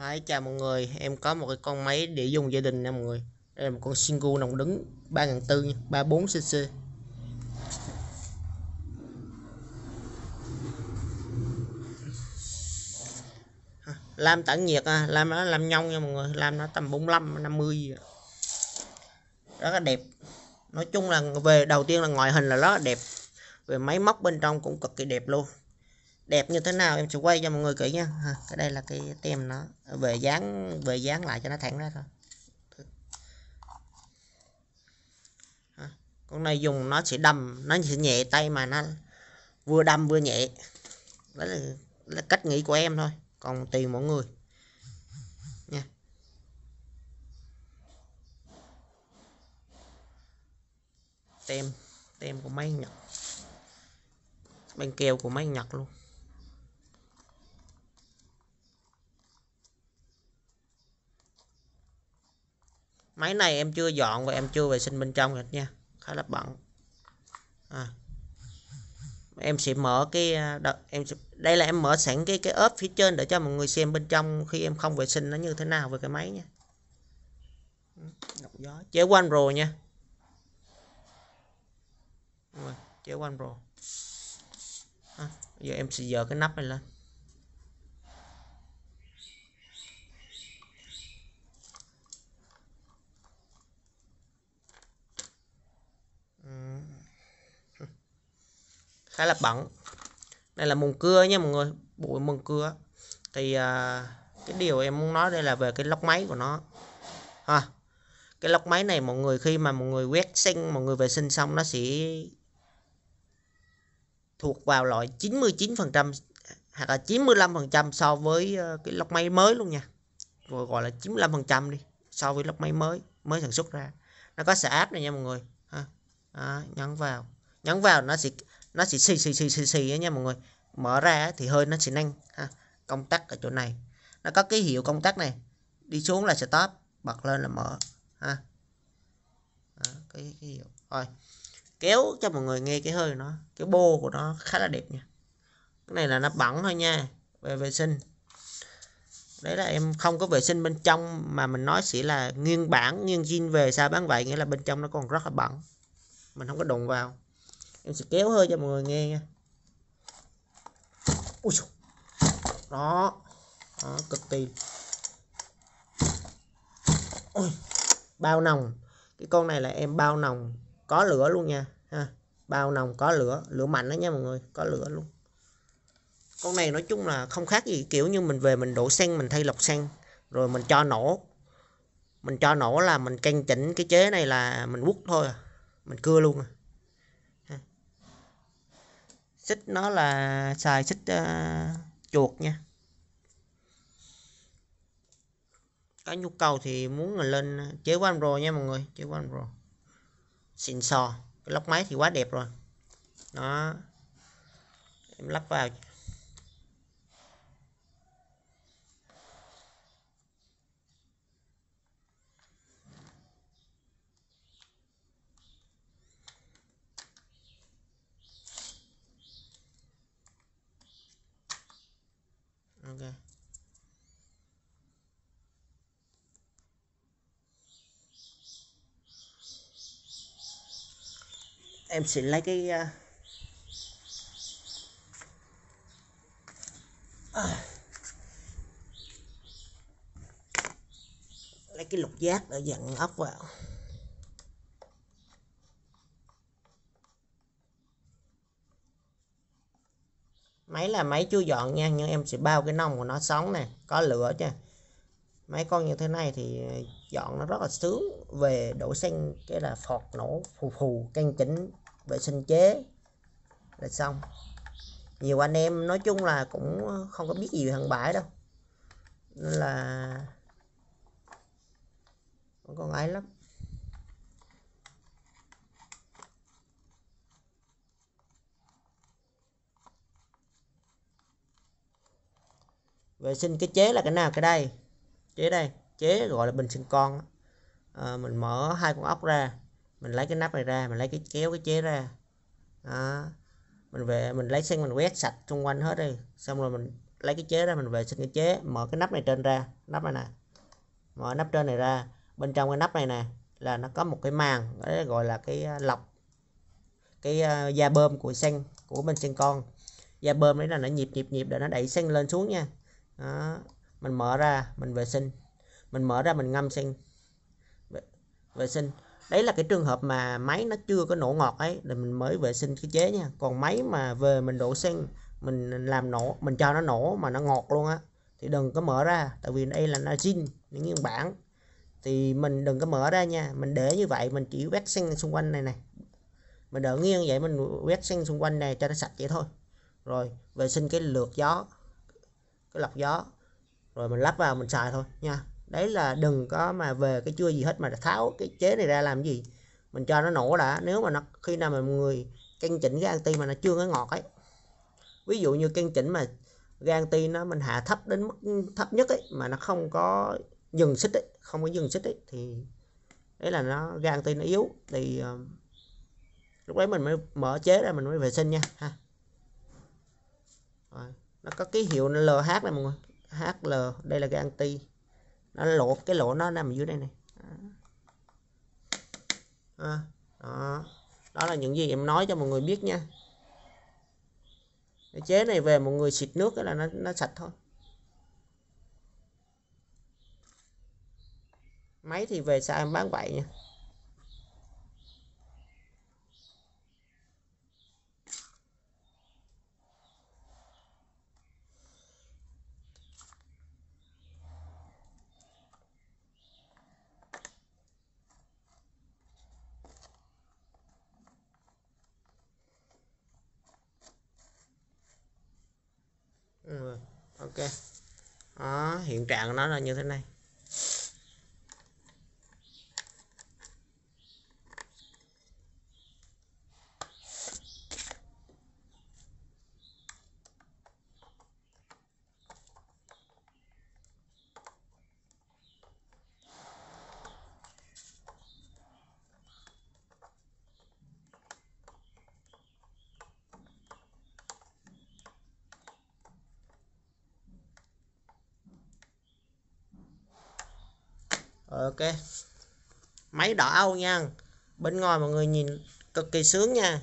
Đấy, chào mọi người, em có một cái con máy để dùng gia đình nha mọi người. Đây là một con Shingu nòng đứng 3400 34cc. Lam tản nhiệt à, lam nó làm nhông nha mọi người, lam nó tầm 45 50 gì. Rất là đẹp. Nói chung là về đầu tiên là ngoại hình là rất là đẹp. Về máy móc bên trong cũng cực kỳ đẹp luôn đẹp như thế nào em sẽ quay cho mọi người kỹ nha cái đây là cái tem nó về dán về dán lại cho nó thẳng ra thôi con này dùng nó sẽ đầm nó sẽ nhẹ tay mà nó vừa đâm vừa nhẹ đó là, là cách nghĩ của em thôi còn tùy mọi người nha tem tem của máy nhật bên keo của máy nhật luôn máy này em chưa dọn và em chưa vệ sinh bên trong hết nha khá là bận à. em sẽ mở cái à, đợt, em đây là em mở sẵn cái cái ốp phía trên để cho mọi người xem bên trong khi em không vệ sinh nó như thế nào về cái máy nha gió chế quanh rồi nha chế quanh rồi à, giờ em sẽ dở cái nắp này lên khá là bẩn đây là mùng cưa nha mọi người bụi mùng cưa thì à, cái điều em muốn nói đây là về cái lốc máy của nó ha cái lốc máy này mọi người khi mà mọi người quét sinh mọi người vệ sinh xong nó sẽ thuộc vào loại 99% hoặc là 95% so với ờ, cái lốc máy mới luôn nha rồi gọi là 95% đi so với lốc máy mới mới sản xuất ra nó có xả áp này nha mọi người ha à, nhấn vào nhấn vào nó sẽ nó sẽ xì xì xì xì xì ấy nha mọi người mở ra thì hơi nó sẽ nhanh ha. công tắc ở chỗ này nó có cái hiệu công tắc này đi xuống là stop bật lên là mở ha Đó, cái, cái hiệu rồi kéo cho mọi người nghe cái hơi nó cái bô của nó khá là đẹp nha cái này là nó bẩn thôi nha về vệ sinh đấy là em không có vệ sinh bên trong mà mình nói chỉ là nghiêng bản nghiêng zin về sao bán vậy nghĩa là bên trong nó còn rất là bẩn mình không có đụng vào em sẽ kéo hơi cho mọi người nghe nha Ui xù. đó đó cực kỳ Ui. bao nồng cái con này là em bao nồng có lửa luôn nha ha bao nồng có lửa lửa mạnh đó nha mọi người có lửa luôn con này nói chung là không khác gì kiểu như mình về mình đổ xăng mình thay lọc xăng rồi mình cho nổ mình cho nổ là mình căn chỉnh cái chế này là mình quất thôi à. mình cưa luôn à xích nó là xài xích uh, chuột nha có nhu cầu thì muốn là lên ờ, chế của anh pro nha mọi người chế của anh pro xịn sò cái lóc máy thì quá đẹp rồi đó em lắp vào em sẽ lấy cái à, à, lấy cái lục giác để dặn ốc vào máy là máy chưa dọn nha nhưng em sẽ bao cái nông của nó sống này có lửa chứ mấy con như thế này thì dọn nó rất là sướng về đổ xanh cái là phọt nổ phù phù canh chỉnh vệ sinh chế là xong nhiều anh em nói chung là cũng không có biết gì về thằng bãi đâu nên là còn ấy lắm vệ sinh cái chế là cái nào cái đây chế đây chế gọi là bình sinh con à, mình mở hai con ốc ra mình lấy cái nắp này ra mình lấy cái kéo cái chế ra đó. mình về mình lấy xăng mình quét sạch xung quanh hết đi xong rồi mình lấy cái chế ra mình vệ sinh cái chế mở cái nắp này trên ra nắp này nè mở nắp trên này ra bên trong cái nắp này nè là nó có một cái màng đó gọi là cái à, lọc cái à, da bơm của xăng của bên xăng con da bơm đấy là nó nhịp nhịp nhịp để nó đẩy xăng lên xuống nha đó. mình mở ra mình vệ sinh mình mở ra mình ngâm xăng vệ sinh đấy là cái trường hợp mà máy nó chưa có nổ ngọt ấy là mình mới vệ sinh cái chế nha còn máy mà về mình đổ xăng mình làm nổ mình cho nó nổ mà nó ngọt luôn á thì đừng có mở ra tại vì đây là nagin những nguyên bản thì mình đừng có mở ra nha mình để như vậy mình chỉ quét xăng xung quanh này này mình đỡ nghiêng vậy mình quét xăng xung quanh này cho nó sạch vậy thôi rồi vệ sinh cái lược gió cái lọc gió rồi mình lắp vào mình xài thôi nha đấy là đừng có mà về cái chưa gì hết mà tháo cái chế này ra làm gì mình cho nó nổ đã nếu mà nó khi nào mà người căn chỉnh cái anti mà nó chưa có ngọt ấy ví dụ như căn chỉnh mà gan ti nó mình hạ thấp đến mức thấp nhất ấy mà nó không có dừng xích ấy không có dừng xích ấy thì đấy là nó gan ti nó yếu thì uh, lúc đấy mình mới mở chế ra mình mới vệ sinh nha ha Rồi. nó có ký hiệu LH này mọi người HL đây là gan ti nó lỗ cái lỗ nó nằm dưới đây này à, đó. đó là những gì em nói cho mọi người biết nha cái chế này về mọi người xịt nước là nó, nó sạch thôi máy thì về sao em bán vậy nha ok đó, hiện trạng của nó là như thế này ok máy đỏ âu nha bên ngoài mọi người nhìn cực kỳ sướng nha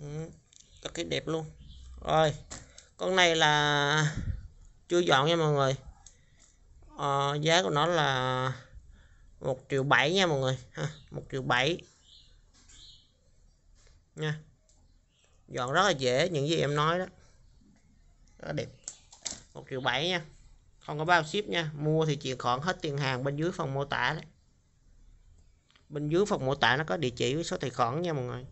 ừ, cực kỳ đẹp luôn rồi con này là chưa dọn nha mọi người à, giá của nó là một triệu bảy nha mọi người một triệu bảy nha dọn rất là dễ những gì em nói đó rất đẹp một triệu bảy nha không có bao ship nha mua thì chuyển khoản hết tiền hàng bên dưới phần mô tả đấy bên dưới phần mô tả nó có địa chỉ với số tài khoản nha mọi người